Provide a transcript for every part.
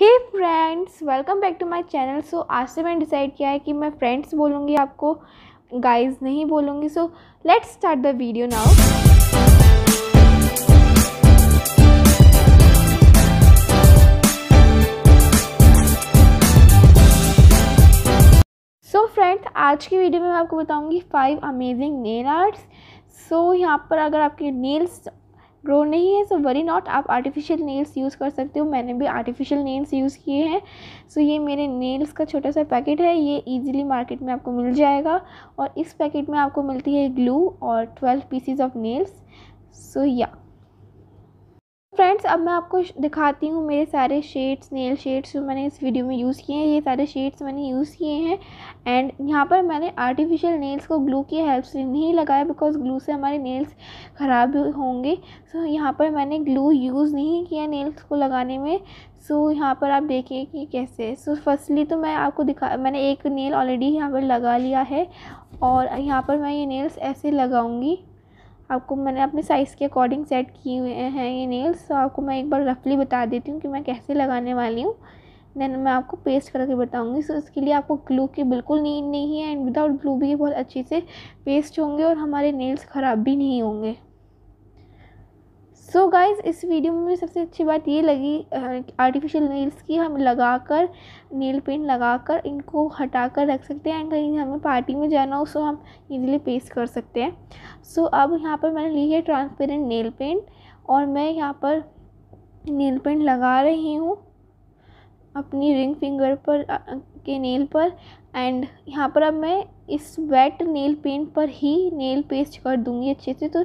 hey friends welcome back to my channel so आज से मैंने डिसाइड किया है कि मैं फ्रेंड्स बोलूँगी आपको गाइस नहीं बोलूँगी so let's start the video now so friends आज की वीडियो में मैं आपको बताऊँगी five amazing nail arts so यहाँ पर अगर आपके नेल्स ग्रो नहीं है सो वरी नॉट आप आर्टिफिशियल नेल्स यूज़ कर सकते हो मैंने भी आर्टिफिशियल नेल्स यूज़ किए हैं सो ये मेरे नेल्स का छोटा सा पैकेट है ये इजीली मार्केट में आपको मिल जाएगा और इस पैकेट में आपको मिलती है ग्लू और twelve pieces of nails so या फ्रेंड्स अब मैं आपको दिखाती हूँ मेरे सारे शेड्स नेल शेड्स जो मैंने इस वीडियो में यूज़ किए हैं ये सारे शेड्स मैंने यूज़ किए हैं एंड यहाँ पर मैंने आर्टिफिशियल नेल्स को ग्लू की हेल्प से नहीं लगाया बिकॉज ग्लू से हमारे नेल्स ख़राब होंगे सो so, यहाँ पर मैंने ग्लू यूज़ नहीं किया नेल्स को लगाने में सो so, यहाँ पर आप देखिए कि कैसे सो so, फर्स्टली तो मैं आपको दिखा मैंने एक नेल ऑलरेडी यहाँ पर लगा लिया है और यहाँ पर मैं ये नेल्स ऐसे लगाऊँगी आपको मैंने अपने साइज़ के अकॉर्डिंग सेट किए हुए हैं ये नेल्स तो आपको मैं एक बार रफली बता देती हूँ कि मैं कैसे लगाने वाली हूँ देन मैं आपको पेस्ट करके बताऊँगी सो इसके लिए आपको ग्लू की बिल्कुल नीड नहीं है एंड विदाउट ग्लू भी ये बहुत अच्छे से पेस्ट होंगे और हमारे नेल्स ख़राब भी नहीं होंगे सो so गाइज इस वीडियो में सबसे अच्छी बात ये लगी आर्टिफिशियल नील्स की हम लगाकर नील पेंट लगाकर इनको हटाकर रख सकते हैं एंड कहीं हमें पार्टी में जाना हो सो हम इजीली पेस्ट कर सकते हैं सो so, अब यहाँ पर मैंने ली है ट्रांसपेरेंट नील पेंट और मैं यहाँ पर नील पेंट लगा रही हूँ अपनी रिंग फिंगर पर के नेल पर एंड यहाँ पर अब मैं इस वेट नेल पेंट पर ही नेल पेस्ट कर दूँगी अच्छे से तो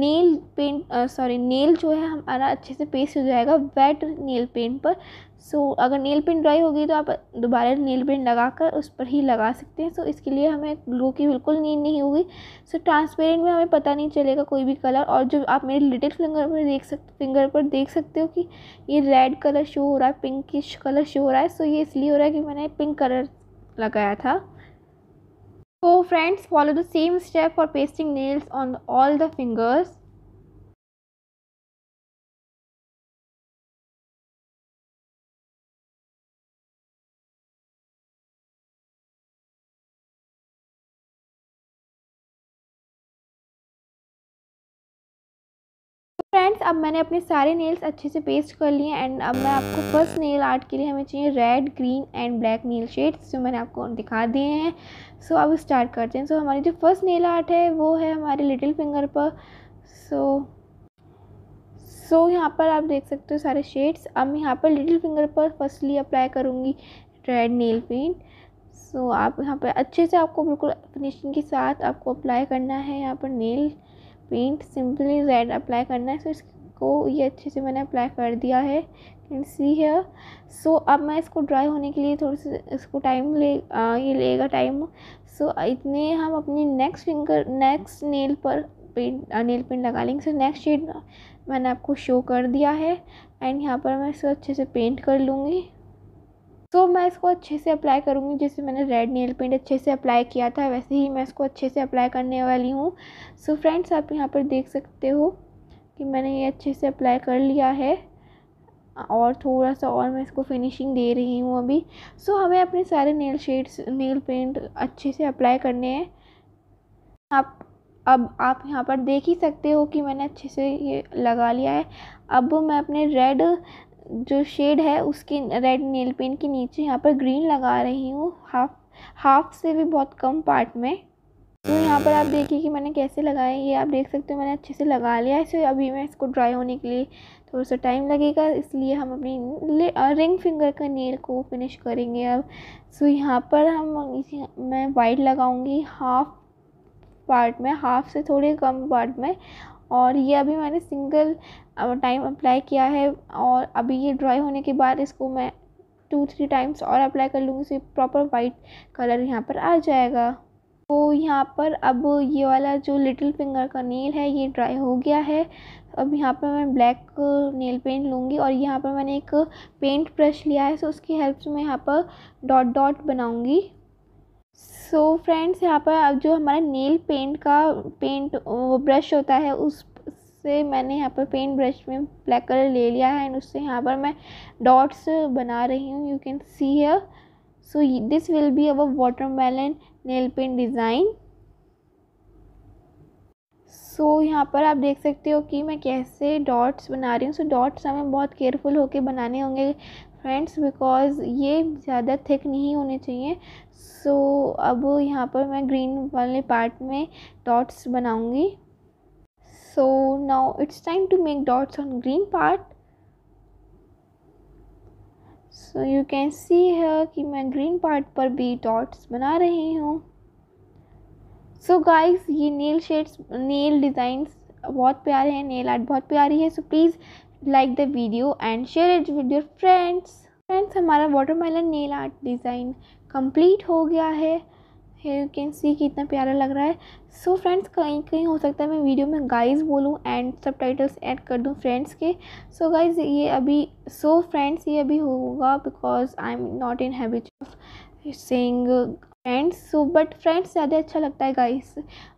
नेल पेंट सॉरी नेल जो है हमारा अच्छे से पेस्ट हो जाएगा वेट नेल पेंट पर सो so, अगर नेल पेंट ड्राई होगी तो आप दोबारा नील पेंट लगा कर उस पर ही लगा सकते हैं सो so, इसके लिए हमें ग्लू की बिल्कुल नींद नहीं होगी सो so, ट्रांसपेरेंट में हमें पता नहीं चलेगा कोई भी कलर और जो आप मेरे लिटिल फिंगर पर देख सकते फिंगर पर देख सकते हो कि ये रेड कलर शो हो रहा है पिंकिश कलर शो हो रहा है सो so, ये इसलिए हो रहा है कि मैंने पिंक कलर लगाया था so friends follow the same step for pasting nails on all the fingers friends अब मैंने अपने सारे नेल्स अच्छे से पेस्ट कर लिए एंड अब मैं आपको फर्स्ट नेल आर्ट के लिए हमें चाहिए red green and black nail shades जो मैंने आपको दिखा दिए हैं सो so, अब स्टार्ट करते हैं सो so, हमारी जो फर्स्ट नेल आर्ट है वो है हमारे लिटिल फिंगर पर सो सो यहाँ पर आप देख सकते हो सारे शेड्स अब मैं यहाँ पर लिटिल फिंगर पर फर्स्टली अप्लाई करूँगी रेड नेल पेंट सो आप यहाँ पर अच्छे से आपको बिल्कुल फिनिशिंग के साथ आपको अप्लाई करना है यहाँ पर nail paint simply red apply करना है सो इसको ये अच्छे से मैंने अप्लाई कर दिया है कैन सी है सो अब मैं इसको ड्राई होने के लिए थोड़ी सी इसको टाइम ले आ, ये लेगा टाइम सो so, इतने हम अपनी नेक्स्ट फिंगर नेक्स्ट नेल पर पेंट नेल पेंट लगा लेंगे सो नेक्स्ट शेड मैंने आपको शो कर दिया है एंड यहाँ पर मैं इसको अच्छे से पेंट कर लूँगी सो तो so, मैं इसको अच्छे से अप्लाई करूँगी जैसे मैंने रेड नेल पेंट अच्छे से अप्लाई किया था वैसे ही मैं इसको अच्छे से अप्लाई करने वाली हूँ सो फ्रेंड्स आप यहाँ पर देख सकते हो कि मैंने ये अच्छे से अप्लाई कर लिया है और थोड़ा सा और मैं इसको फिनिशिंग दे रही हूँ अभी सो so, हमें अपने सारे नेल शेड्स नेल पेंट अच्छे से अप्लाई करने हैं आप अब आप यहाँ पर देख ही सकते हो कि मैंने अच्छे से ये लगा लिया है अब मैं अपने रेड जो शेड है उसके रेड नेल पेंट के नीचे यहाँ पर ग्रीन लगा रही हूँ हाफ हाफ से भी बहुत कम पार्ट में तो यहाँ पर आप देखिए कि मैंने कैसे लगाया ये आप देख सकते हो मैंने अच्छे से लगा लिया इसे अभी मैं इसको ड्राई होने के लिए थोड़ा सा टाइम लगेगा इसलिए हम अपनी रिंग फिंगर का नेल को फिनिश करेंगे अब सो यहाँ पर हम मैं वाइट लगाऊंगी हाफ पार्ट में हाफ से थोड़े कम पार्ट में और ये अभी मैंने सिंगल टाइम अप्लाई किया है और अभी ये ड्राई होने के बाद इसको मैं टू थ्री टाइम्स और अप्लाई कर लूँगी इसे प्रॉपर वाइट कलर यहाँ पर आ जाएगा तो यहाँ पर अब ये वाला जो लिटिल फिंगर का नील है ये ड्राई हो गया है अब यहाँ पर मैं ब्लैक नेल पेंट लूँगी और यहाँ पर मैंने एक पेंट ब्रश लिया है सो उसकी हेल्प से मैं यहाँ पर डॉट डॉट बनाऊँगी सो फ्रेंड्स यहाँ पर अब जो हमारा नील पेंट का पेंट वो ब्रश होता है उस से मैंने यहाँ पर पेंट ब्रश में ब्लैक कलर ले लिया है एंड उससे यहाँ पर मैं डॉट्स बना रही हूँ you can see here so this will be our melon nail paint design so यहाँ पर आप देख सकते हो कि मैं कैसे डॉट्स बना रही हूँ सो डॉट्स हमें बहुत केयरफुल होकर बनाने होंगे फ्रेंड्स बिकॉज ये ज़्यादा थिक नहीं होने चाहिए सो so, अब यहाँ पर मैं ग्रीन वाले पार्ट में डॉट्स बनाऊँगी so now it's time to make dots on green part so you can see है कि मैं ग्रीन पार्ट पर भी डॉट्स बना रही हूँ सो गाइज ये नेल शेड्स नेल डिज़ाइंस बहुत प्यारे हैं नेल आर्ट बहुत प्यारी है so please like the video and share it with your friends friends हमारा watermelon nail art design complete हो गया है यू कैन सी कि इतना प्यारा लग रहा है सो so, फ्रेंड्स कहीं कहीं हो सकता है मैं वीडियो में गाइस बोलूँ एंड सब टाइटल्स एड कर दूँ फ्रेंड्स के सो so, गाइस ये अभी सो so, फ्रेंड्स ये अभी होगा because I am not in habit of saying friends so but friends ज़्यादा अच्छा लगता है गाइस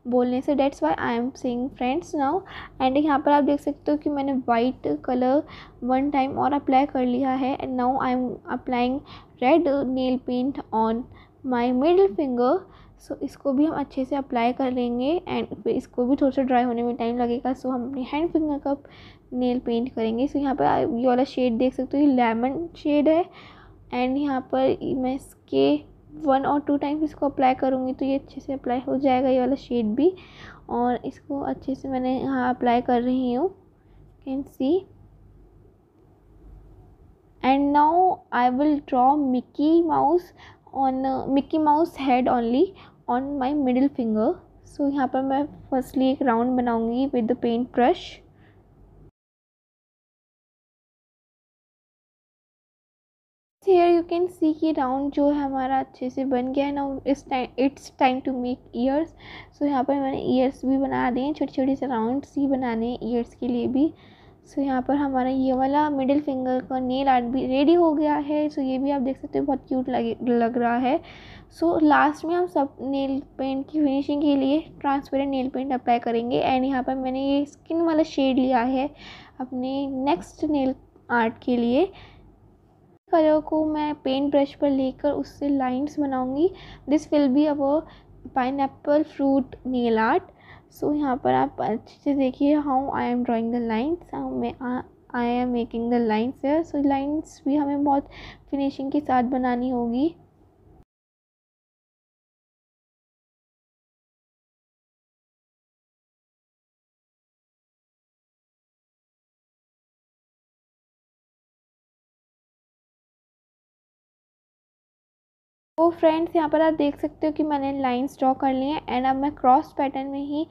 बोलने से that's why I am saying friends now and यहाँ पर आप देख सकते हो कि मैंने वाइट कलर वन टाइम और अप्लाई कर लिया है and now I am applying red nail paint on my middle finger so इसको भी हम अच्छे से अप्लाई कर लेंगे एंड इसको भी थोड़ा सा ड्राई होने में टाइम लगेगा सो so, हम अपने हैंड फिंगर का नेल पेंट करेंगे सो so, यहाँ पर ये वाला शेड देख सकते हो ये लेमन शेड है एंड यहाँ पर मैं इसके वन और टू टाइम्स इसको अप्लाई करूँगी तो ये अच्छे से अप्लाई हो जाएगा ये वाला शेड भी और इसको अच्छे से मैंने यहाँ अप्लाई कर रही हूँ can see and now I will draw Mickey Mouse on Mickey Mouse head only on my middle finger so यहाँ पर मैं फर्स्टली एक राउंड बनाऊँगी with the paint brush here you can see कि राउंड जो है हमारा अच्छे से बन गया है ना इस time it's time to make ears so यहाँ पर मैंने ईयर्स भी बना दिए हैं छोटे छोटे से राउंड सी बनाने हैं ईयर्स के लिए भी सो so, यहाँ पर हमारा ये वाला मिडिल फिंगर का नेल आर्ट भी रेडी हो गया है सो so, ये भी आप देख सकते हो बहुत क्यूट लगे लग रहा है सो so, लास्ट में हम सब नेल पेंट की फिनिशिंग के लिए ट्रांसपेरेंट नेल पेंट अप्लाई करेंगे एंड यहाँ पर मैंने ये स्किन वाला शेड लिया है अपने नेक्स्ट नेल आर्ट के लिए कलर को मैं पेंट ब्रश पर लेकर उससे लाइंस बनाऊंगी this will be our pineapple fruit nail art so यहाँ पर आप अच्छे से देखिए how I am drawing the lines how मैं I am making the lines है सो लाइन्स भी हमें बहुत फिनिशिंग के साथ बनानी होगी तो फ्रेंड्स यहाँ पर आप देख सकते हो कि मैंने लाइंस ड्रॉ कर ली हैं एंड अब मैं क्रॉस पैटर्न में ही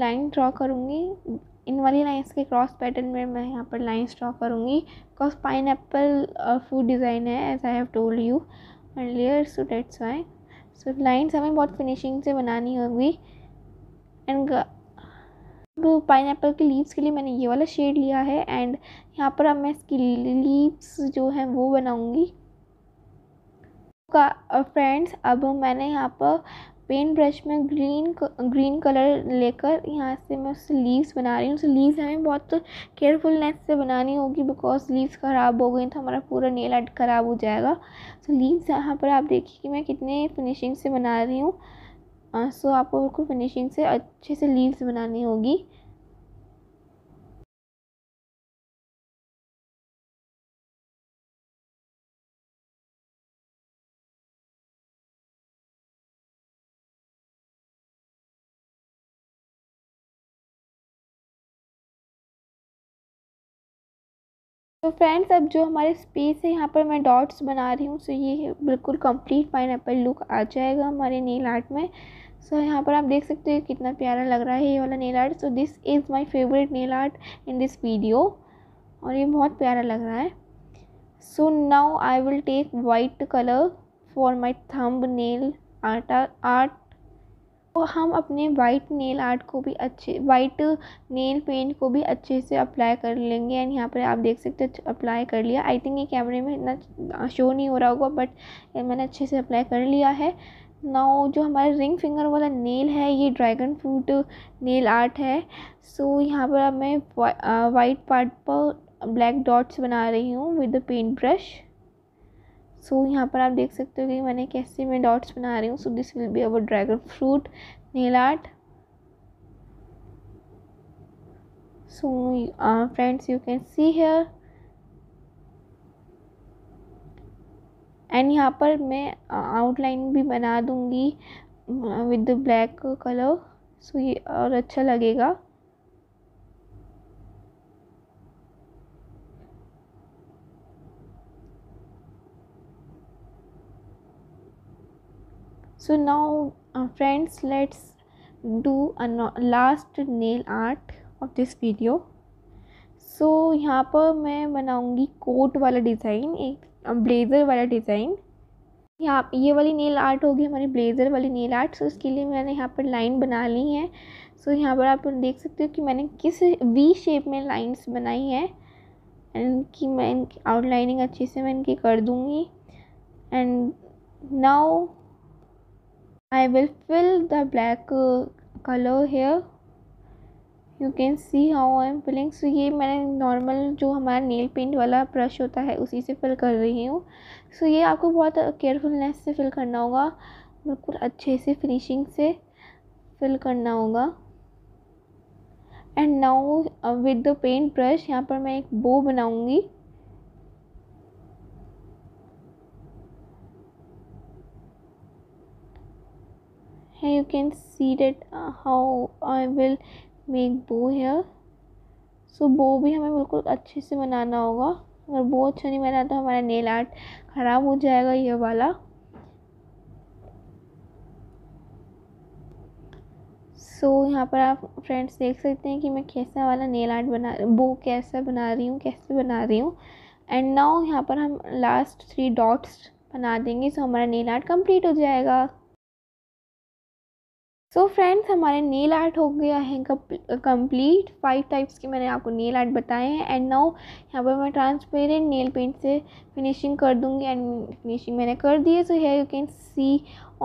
लाइन ड्रॉ करूँगी इन वाली लाइंस के क्रॉस पैटर्न में मैं यहाँ पर लाइंस ड्रॉ करूँगी because pineapple food design है as I have told you layer so that's why so lines हमें बहुत फिनिशिंग से बनानी होगी एंड अब पाइन एप्पल के लीव्स के लिए मैंने ये वाला शेड लिया है एंड यहाँ पर अब मैं इसकी लीव्स जो हैं वो बनाऊँगी का फ्रेंड्स अब मैंने यहाँ पर पेंट ब्रश में ग्रीन ग्रीन कलर लेकर यहाँ से मैं उससे लीव्स बना रही हूँ उस लीव्स हमें बहुत केयरफुलनेस से बनानी होगी बिकॉज लीव्स खराब हो गई तो हमारा पूरा नेल आर्ट ख़राब हो जाएगा सो तो लीव्स यहाँ पर आप देखिए कि मैं कितने फिनिशिंग से बना रही हूँ सो आपको बिल्कुल फिनिशिंग से अच्छे से लीव्स बनानी होगी तो फ्रेंड्स अब जो हमारे स्पेस है यहाँ पर मैं डॉट्स बना रही हूँ सो ये बिल्कुल कंप्लीट पाइन लुक आ जाएगा हमारे नेल आर्ट में सो so, यहाँ पर आप देख सकते हो कितना प्यारा लग रहा है ये वाला nail art so this is my favourite nail art in this video और ये बहुत प्यारा लग रहा है so now I will take white colour for my thumb nail art art तो हम अपने वाइट नेल आर्ट को भी अच्छे वाइट नेल पेंट को भी अच्छे से अप्लाई कर लेंगे एंड यहाँ पर आप देख सकते हो अप्लाई कर लिया आई थिंक ये कैमरे में इतना शो नहीं हो रहा होगा बट मैंने अच्छे से अप्लाई कर लिया है नाउ जो हमारे रिंग फिंगर वाला नेल है ये ड्रैगन फ्रूट नेल आर्ट है सो so, यहाँ पर अब मैं वाइट पार्ट पर ब्लैक डॉट्स बना रही हूँ with the paint brush so so, यहाँ पर आप देख सकते हो कि मैंने कैसे मैं डॉट्स बना रही हूँ so this will be our dragon fruit nail art so friends you can see here and यहाँ पर मैं आउटलाइन uh, भी बना दूँगी with the black colour so ये और अच्छा लगेगा so now uh, friends let's do a no last nail art of this video so so, यहाँ पर मैं बनाऊँगी कोट वाला डिज़ाइन एक ब्लेज़र वाला डिज़ाइन यहाँ ये वाली नेल आर्ट होगी हमारी ब्लेज़र वाली नेल आर्ट सो इसके लिए मैंने यहाँ पर लाइन बना ली है सो so, यहाँ पर आप देख सकते हो कि मैंने किस वी शेप में लाइंस बनाई है एंड कि मैं इनकी आउटलाइनिंग अच्छे से मैं इनकी कर दूँगी and now I will fill the black uh, color here you can see how I am filling so ये मैंने नॉर्मल जो हमारा nail पेंट वाला ब्रश होता है उसी से फिल कर रही हूँ सो so ये आपको बहुत केयरफुलनेस से फिल करना होगा बिल्कुल अच्छे से फिनिशिंग से फिल करना होगा and now with the paint brush यहाँ पर मैं एक बो बनाऊँगी and you can see that uh, how I will make bow here so so, बो भी हमें बिल्कुल अच्छे से बनाना होगा अगर bow अच्छा नहीं बना तो हमारा नेल आर्ट ख़राब हो जाएगा यह वाला सो so, यहाँ पर आप फ्रेंड्स देख सकते हैं कि मैं कैसा वाला नेल आर्ट बना बो कैसा बना रही हूँ कैसे बना रही हूँ एंड नाउ यहाँ पर हम लास्ट थ्री डॉट्स बना देंगे सो हमारा नेल आर्ट कंप्लीट हो जाएगा सो so फ्रेंड्स हमारे नेल आर्ट हो गया है कंप्लीट फाइव टाइप्स के मैंने आपको नेल आर्ट बताए हैं एंड नाउ यहाँ पर मैं ट्रांसपेरेंट नेल पेंट से फिनिशिंग कर दूँगी एंड फिनिशिंग मैंने कर दी है so here you can see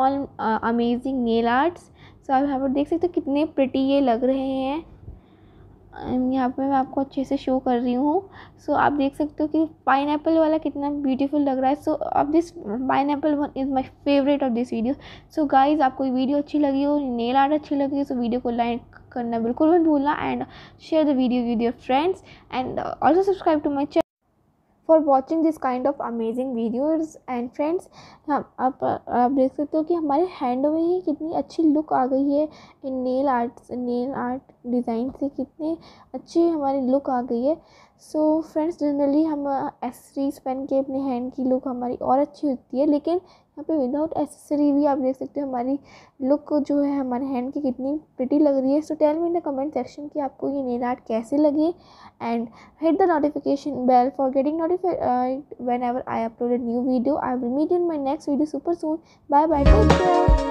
all amazing nail arts so आप यहाँ पर देख सकते हो कितने प्रटी ये लग रहे हैं यहाँ पे मैं आपको अच्छे से शो कर रही हूँ सो so, आप देख सकते हो कि पाइन वाला कितना ब्यूटीफुल लग रहा है सो अब this pineapple one is my favourite of this video so guys आपको वीडियो अच्छी लगी हो नेल आर्ट अच्छी लगी हो सो तो वीडियो को लाइक करना बिल्कुल मत भूलना and share the video with your friends and also subscribe to my channel for watching this kind of amazing videos and friends हम आप आप देख सकते हो कि हमारे हैंड में ही कितनी अच्छी लुक आ गई है इन nail art nail art design से कितनी अच्छी हमारी लुक आ गई है सो फ्रेंड्स जनरली हम एक्सरीज पहन के अपने हैंड की लुक हमारी और अच्छी होती है लेकिन यहाँ पे विदाउट एसेसरी भी आप देख सकते हो हमारी लुक जो है हमारे हैंड की कितनी पिटी लग रही है so tell me in the comment section कि आपको ये नेल आर्ट कैसे लगे and hit the notification bell for getting notified whenever I upload new video I will meet in my next video super soon bye bye take care